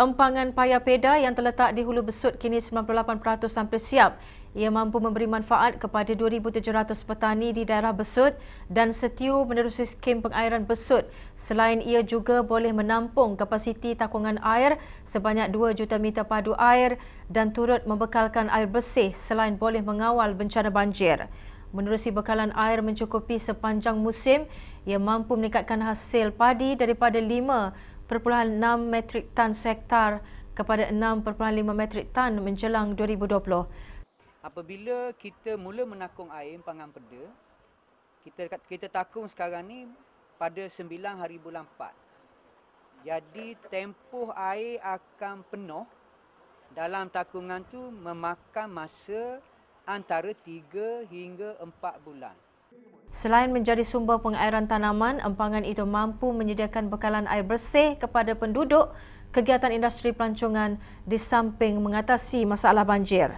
Empangan Paya Peda yang terletak di Hulu Besut kini 98% sampai siap. Ia mampu memberi manfaat kepada 2,700 petani di daerah Besut dan setiu menerusi skim pengairan Besut. Selain ia juga boleh menampung kapasiti takungan air sebanyak 2 juta meter padu air dan turut membekalkan air bersih selain boleh mengawal bencana banjir. Menerusi bekalan air mencukupi sepanjang musim, ia mampu meningkatkan hasil padi daripada 5 4.6 metrik tan sektar kepada 6.5 metrik tan menjelang 2020. Apabila kita mula menakung air empangan perda, kita kita takung sekarang ni pada 9 hari bulan 4. Jadi tempoh air akan penuh dalam takungan tu memakan masa antara 3 hingga 4 bulan. Selain menjadi sumber pengairan tanaman, empangan itu mampu menyediakan bekalan air bersih kepada penduduk kegiatan industri pelancongan di samping mengatasi masalah banjir.